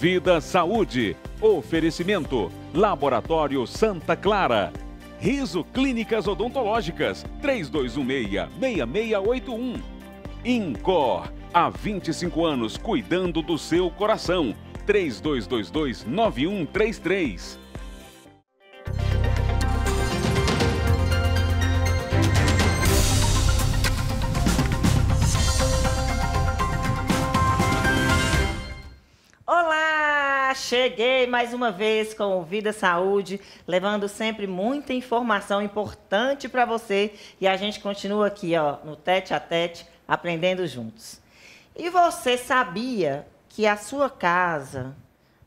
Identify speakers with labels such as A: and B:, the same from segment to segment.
A: Vida Saúde. Oferecimento: Laboratório Santa Clara. Riso Clínicas Odontológicas 3216-6681. Incor, há 25 anos cuidando do seu coração 3222-9133.
B: Cheguei mais uma vez com o Vida Saúde, levando sempre muita informação importante para você. E a gente continua aqui, ó, no tete a tete, aprendendo juntos. E você sabia que a sua casa,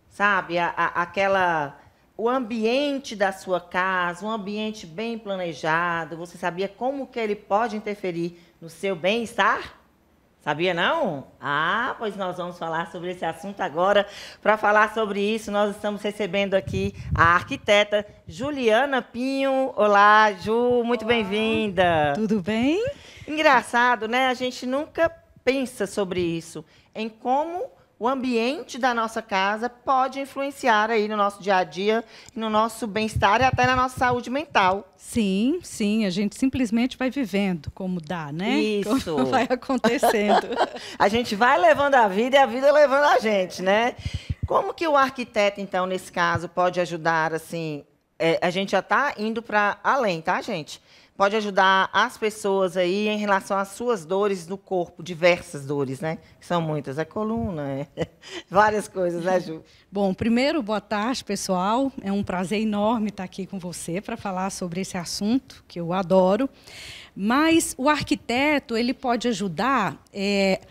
B: sabe, a, a, aquela o ambiente da sua casa, um ambiente bem planejado, você sabia como que ele pode interferir no seu bem-estar? Sabia não? Ah, pois nós vamos falar sobre esse assunto agora. Para falar sobre isso, nós estamos recebendo aqui a arquiteta Juliana Pinho. Olá, Ju, muito bem-vinda. Tudo bem? Engraçado, né? A gente nunca pensa sobre isso, em como o ambiente da nossa casa pode influenciar aí no nosso dia a dia, no nosso bem-estar e até na nossa
A: saúde mental. Sim, sim, a gente simplesmente vai vivendo como dá, né? Isso. Como vai acontecendo.
B: a gente vai levando a vida e a vida levando a gente, né? Como que o arquiteto, então, nesse caso, pode ajudar, assim, é, a gente já está indo para além, tá, gente? pode ajudar as pessoas aí em relação às suas dores no corpo, diversas dores, né? São muitas, é coluna, é várias
A: coisas, né, Ju? Bom, primeiro, boa tarde, pessoal. É um prazer enorme estar aqui com você para falar sobre esse assunto que eu adoro. Mas o arquiteto, ele pode ajudar. É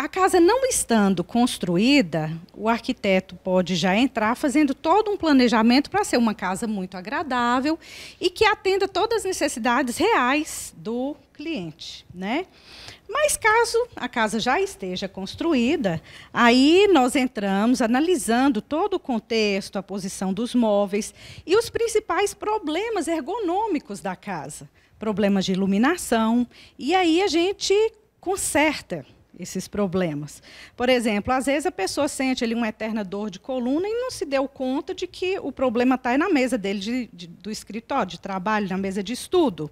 A: a casa não estando construída, o arquiteto pode já entrar fazendo todo um planejamento para ser uma casa muito agradável e que atenda todas as necessidades reais do cliente, né? Mas caso a casa já esteja construída, aí nós entramos analisando todo o contexto, a posição dos móveis e os principais problemas ergonômicos da casa, problemas de iluminação, e aí a gente conserta esses problemas. Por exemplo, às vezes a pessoa sente ali uma eterna dor de coluna e não se deu conta de que o problema está na mesa dele de, de, do escritório, de trabalho, na mesa de estudo.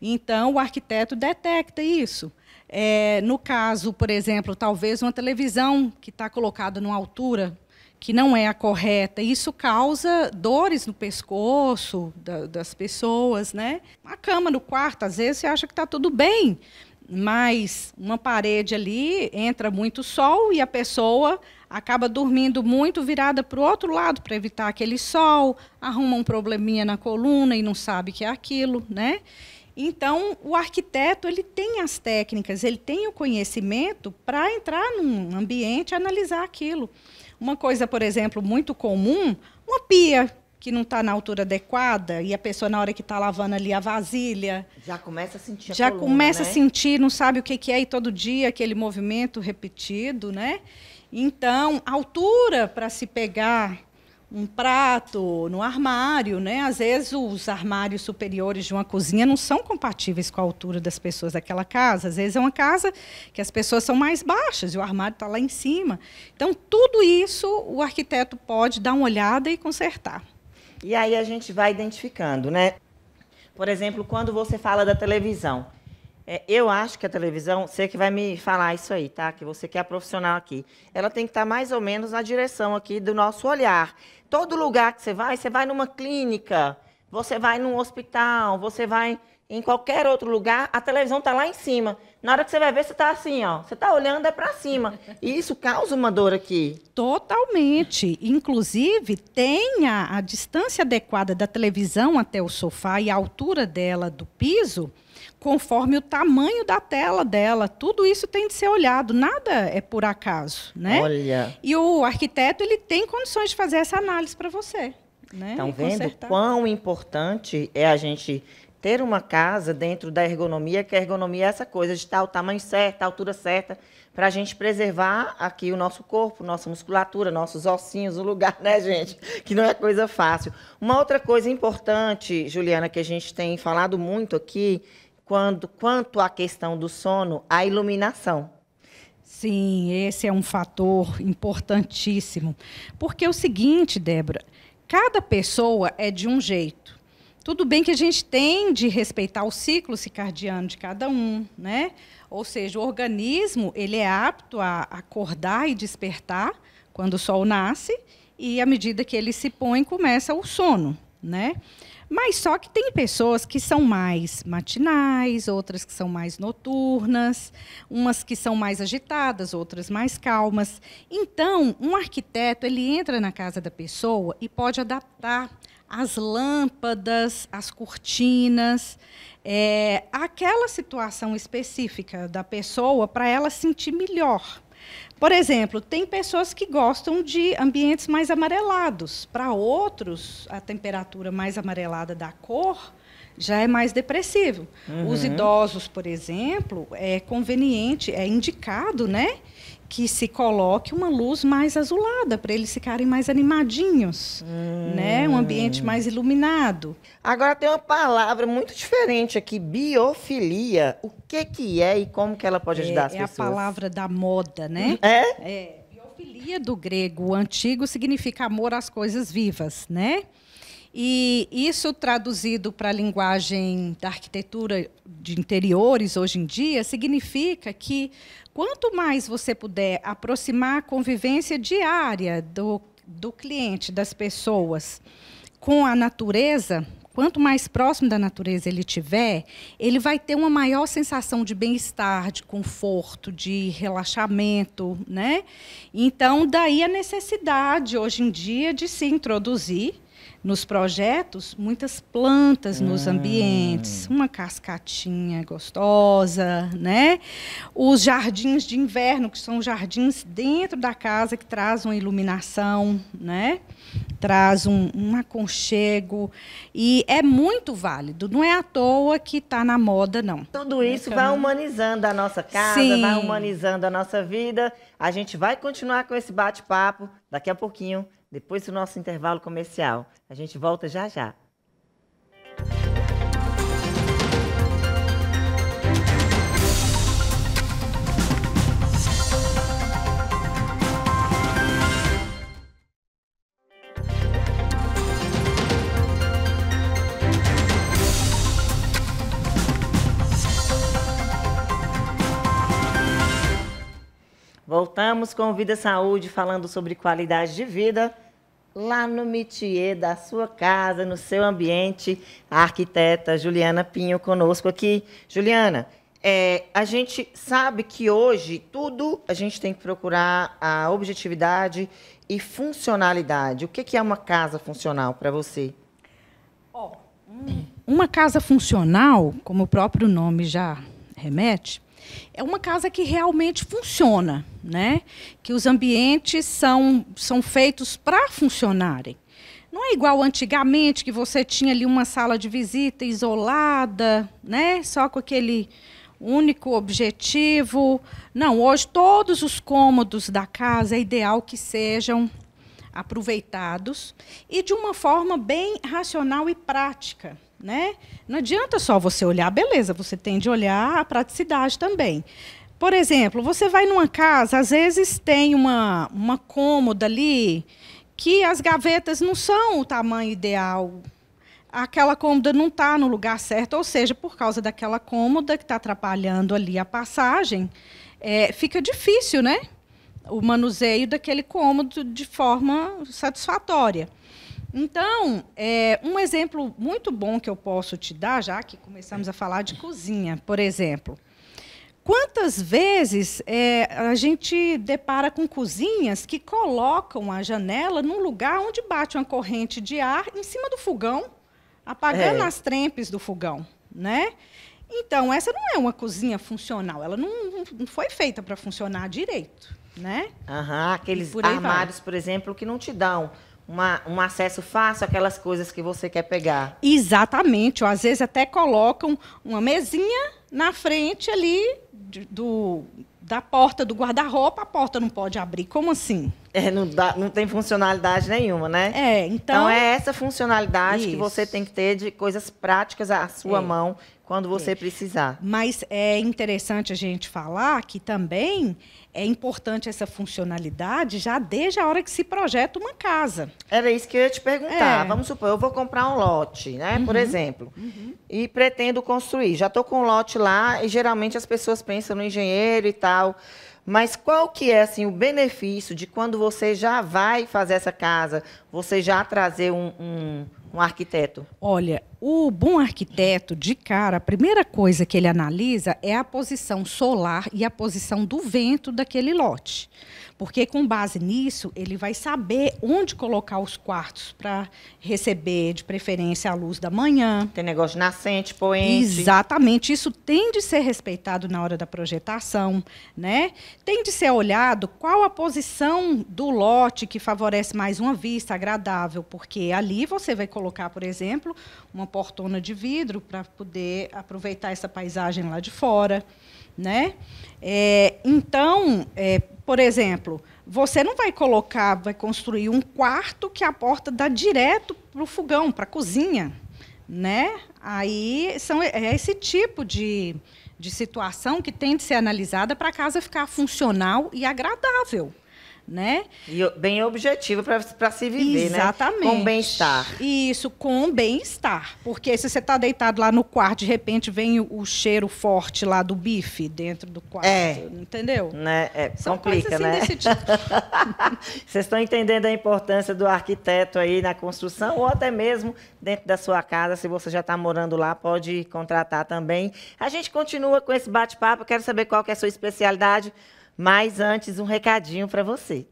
A: Então, o arquiteto detecta isso. É, no caso, por exemplo, talvez uma televisão que está colocada numa altura que não é a correta. Isso causa dores no pescoço da, das pessoas, né? A cama no quarto, às vezes, você acha que está tudo bem, mas uma parede ali entra muito sol e a pessoa acaba dormindo muito virada para o outro lado para evitar aquele sol, arruma um probleminha na coluna e não sabe que é aquilo, né? Então, o arquiteto ele tem as técnicas, ele tem o conhecimento para entrar num ambiente e analisar aquilo. Uma coisa, por exemplo, muito comum, uma pia que não está na altura adequada e a pessoa na hora que está lavando ali a vasilha já começa a sentir já coluna, começa né? a sentir não sabe o que que é e todo dia aquele movimento repetido né então altura para se pegar um prato no armário, né? Às vezes os armários superiores de uma cozinha não são compatíveis com a altura das pessoas daquela casa. Às vezes é uma casa que as pessoas são mais baixas e o armário está lá em cima. Então tudo isso o arquiteto pode dar uma olhada e consertar. E aí a gente vai
B: identificando, né? Por exemplo, quando você fala da televisão. É, eu acho que a televisão, você que vai me falar isso aí, tá? Que você que é profissional aqui. Ela tem que estar tá mais ou menos na direção aqui do nosso olhar. Todo lugar que você vai, você vai numa clínica, você vai num hospital, você vai em qualquer outro lugar, a televisão está lá em cima. Na hora que você vai ver, você está assim, ó. Você está olhando é para cima. E isso causa uma dor aqui.
A: Totalmente. Inclusive, tenha a distância adequada da televisão até o sofá e a altura dela do piso, conforme o tamanho da tela dela. Tudo isso tem de ser olhado, nada é por acaso, né? Olha. E o arquiteto ele tem condições de fazer essa análise para você, né? Estão vendo consertar. quão
B: importante é a gente ter uma casa dentro da ergonomia, que a ergonomia é essa coisa de estar o tamanho certo, a altura certa, para a gente preservar aqui o nosso corpo, nossa musculatura, nossos ossinhos, o lugar, né, gente? Que não é coisa fácil. Uma outra coisa importante, Juliana, que a gente tem falado muito aqui, quando, quanto à questão do
A: sono, a iluminação. Sim, esse é um fator importantíssimo. Porque é o seguinte, Débora, cada pessoa é de um jeito. Tudo bem que a gente tem de respeitar o ciclo circadiano de cada um, né? Ou seja, o organismo ele é apto a acordar e despertar quando o sol nasce e à medida que ele se põe começa o sono, né? Mas só que tem pessoas que são mais matinais, outras que são mais noturnas, umas que são mais agitadas, outras mais calmas. Então, um arquiteto ele entra na casa da pessoa e pode adaptar as lâmpadas, as cortinas, é, aquela situação específica da pessoa para ela sentir melhor. Por exemplo, tem pessoas que gostam de ambientes mais amarelados. Para outros, a temperatura mais amarelada da cor já é mais depressivo. Uhum. Os idosos, por exemplo, é conveniente, é indicado, né, que se coloque uma luz mais azulada para eles ficarem mais animadinhos, hum. né? Um ambiente hum. mais iluminado. Agora tem uma palavra muito diferente aqui, biofilia. O que que é e como que ela pode é, ajudar é, as é pessoas? É a palavra da moda, né? Uhum. É. é. Biofilia do grego antigo significa amor às coisas vivas, né? E isso traduzido para a linguagem da arquitetura de interiores hoje em dia significa que quanto mais você puder aproximar a convivência diária do, do cliente, das pessoas, com a natureza, quanto mais próximo da natureza ele tiver, ele vai ter uma maior sensação de bem-estar, de conforto, de relaxamento, né? Então, daí a necessidade hoje em dia de se introduzir nos projetos muitas plantas nos hum. ambientes, uma cascatinha gostosa, né? Os jardins de inverno, que são jardins dentro da casa que trazem uma iluminação, né? Traz um, um aconchego e é muito válido. Não é à toa que está na moda, não. Tudo isso é vai eu... humanizando
B: a nossa casa, Sim. vai humanizando a nossa vida. A gente vai continuar com esse bate-papo daqui a pouquinho depois do nosso intervalo comercial. A gente volta já já. Voltamos com Vida Saúde, falando sobre qualidade de vida lá no métier da sua casa, no seu ambiente. A arquiteta Juliana Pinho conosco aqui. Juliana, é, a gente sabe que hoje tudo a gente tem que procurar a objetividade e funcionalidade. O que, que é uma casa funcional para você?
A: Oh, uma casa funcional, como o próprio nome já remete, é uma casa que realmente funciona, né? que os ambientes são, são feitos para funcionarem. Não é igual antigamente que você tinha ali uma sala de visita isolada, né? Só com aquele único objetivo. Não, hoje todos os cômodos da casa é ideal que sejam aproveitados e de uma forma bem racional e prática. Né? Não adianta só você olhar a beleza, você tem de olhar a praticidade também. Por exemplo, você vai numa casa, às vezes tem uma, uma cômoda ali que as gavetas não são o tamanho ideal. Aquela cômoda não está no lugar certo, ou seja, por causa daquela cômoda que está atrapalhando ali a passagem, é, fica difícil, né? O manuseio daquele cômodo de forma satisfatória. Então, é, um exemplo muito bom que eu posso te dar, já que começamos a falar de cozinha, por exemplo. Quantas vezes é, a gente depara com cozinhas que colocam a janela num lugar onde bate uma corrente de ar em cima do fogão, apagando é. as trempes do fogão, né? Então, essa não é uma cozinha funcional, ela não, não foi feita para funcionar direito, né?
B: Aham, aqueles armários, vai. por exemplo, que não te dão uma, um acesso fácil àquelas coisas que você quer pegar.
A: Exatamente. Ou às vezes até colocam uma mesinha na frente ali do, da porta do guarda-roupa, a porta não pode abrir. Como assim? É, não, dá, não tem funcionalidade nenhuma, né? É, então. Então é
B: essa funcionalidade Isso. que você tem que ter de
A: coisas práticas à sua é. mão quando você é. precisar. Mas é interessante a gente falar que também é importante essa funcionalidade já desde a hora que se projeta uma casa. Era isso que eu ia te perguntar. É. Vamos supor, eu vou comprar um lote, né? Uhum. Por exemplo.
B: Uhum. E pretendo construir. Já estou com um lote lá e geralmente as pessoas pensam no engenheiro e tal. Mas qual que é assim o benefício de quando você já vai fazer essa casa, você já trazer um, um, um arquiteto?
A: Olha, o bom arquiteto, de cara, a primeira coisa que ele analisa é a posição solar e a posição do vento daquele lote. Porque, com base nisso, ele vai saber onde colocar os quartos para receber, de preferência, a luz da manhã. Tem negócio de nascente, poente. Exatamente. Isso tem de ser respeitado na hora da projetação. né? Tem de ser olhado qual a posição do lote que favorece mais uma vista agradável. Porque ali você vai colocar, por exemplo, uma portona de vidro para poder aproveitar essa paisagem lá de fora. Né? É, então, é, por exemplo, você não vai colocar, vai construir um quarto que a porta dá direto para o fogão, para a cozinha. Né? Aí são, é esse tipo de, de situação que tem de ser analisada para a casa ficar funcional e agradável né? E bem
B: objetivo para se viver, né? Exatamente. né? Com bem-estar.
A: Isso, com bem-estar. Porque se você está deitado lá no quarto, de repente vem o, o, cheiro forte lá do bife dentro do quarto. É. Entendeu? Né? É, São complica, assim né? Tipo. Vocês estão
B: entendendo a importância do arquiteto aí na construção, ou até mesmo dentro da sua casa, se você já está morando lá, pode contratar também. A gente continua com esse bate-papo, quero saber qual que é a sua especialidade. Mas antes, um recadinho para você.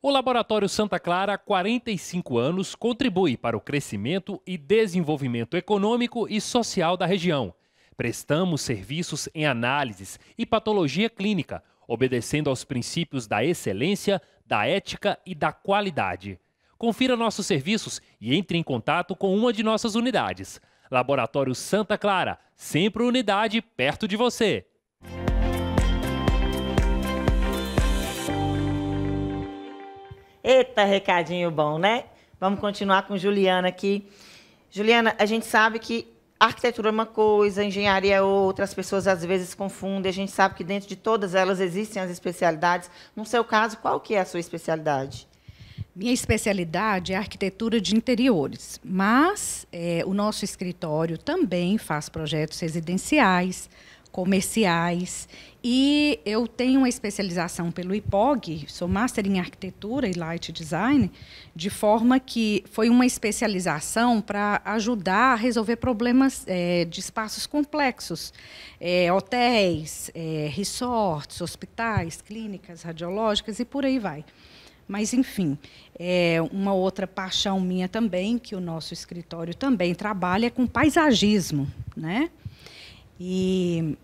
A: O Laboratório Santa Clara, há 45 anos, contribui para o crescimento e desenvolvimento econômico e social da região. Prestamos serviços em análises e patologia clínica, obedecendo aos princípios da excelência, da ética e da qualidade. Confira nossos serviços e entre em contato com uma de nossas unidades. Laboratório Santa Clara, sempre unidade perto de você.
B: Eita, recadinho bom, né? Vamos continuar com Juliana aqui. Juliana, a gente sabe que arquitetura é uma coisa, engenharia é outra, as pessoas às vezes confundem, a gente sabe que dentro de todas elas existem as especialidades. No seu caso, qual que é a sua especialidade?
A: Minha especialidade é arquitetura de interiores, mas é, o nosso escritório também faz projetos residenciais, comerciais. E eu tenho uma especialização pelo IPOG, sou Master em Arquitetura e Light Design, de forma que foi uma especialização para ajudar a resolver problemas é, de espaços complexos, é, hotéis, é, resorts, hospitais, clínicas radiológicas e por aí vai. Mas, enfim, é uma outra paixão minha também, que o nosso escritório também trabalha, com paisagismo. Né? E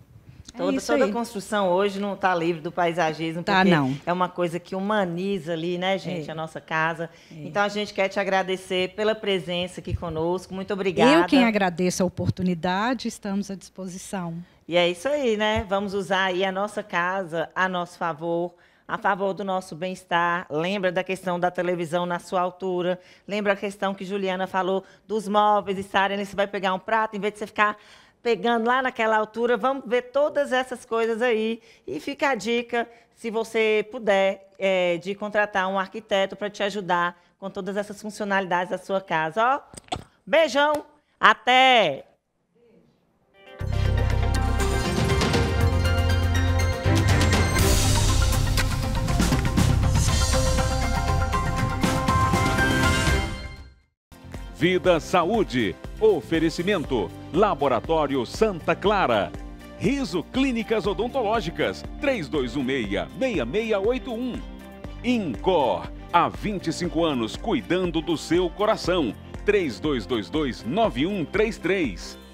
A: Toda, é toda
B: construção hoje não está livre do paisagismo, tá, porque não. é uma coisa que humaniza ali, né, gente, é. a nossa casa. É. Então a gente quer te agradecer pela presença aqui conosco. Muito obrigada. Eu quem
A: agradeço a oportunidade, estamos à disposição.
B: E é isso aí, né? Vamos usar aí a nossa casa a nosso favor a favor do nosso bem-estar. Lembra da questão da televisão na sua altura. Lembra a questão que Juliana falou dos móveis estarem. Você vai pegar um prato, em vez de você ficar pegando lá naquela altura. Vamos ver todas essas coisas aí. E fica a dica, se você puder, é, de contratar um arquiteto para te ajudar com todas essas funcionalidades da sua casa. Ó, beijão, até!
A: Vida Saúde Oferecimento: Laboratório Santa Clara. Riso Clínicas Odontológicas 3216-6681. Incor, há 25 anos cuidando do seu coração 3222-9133.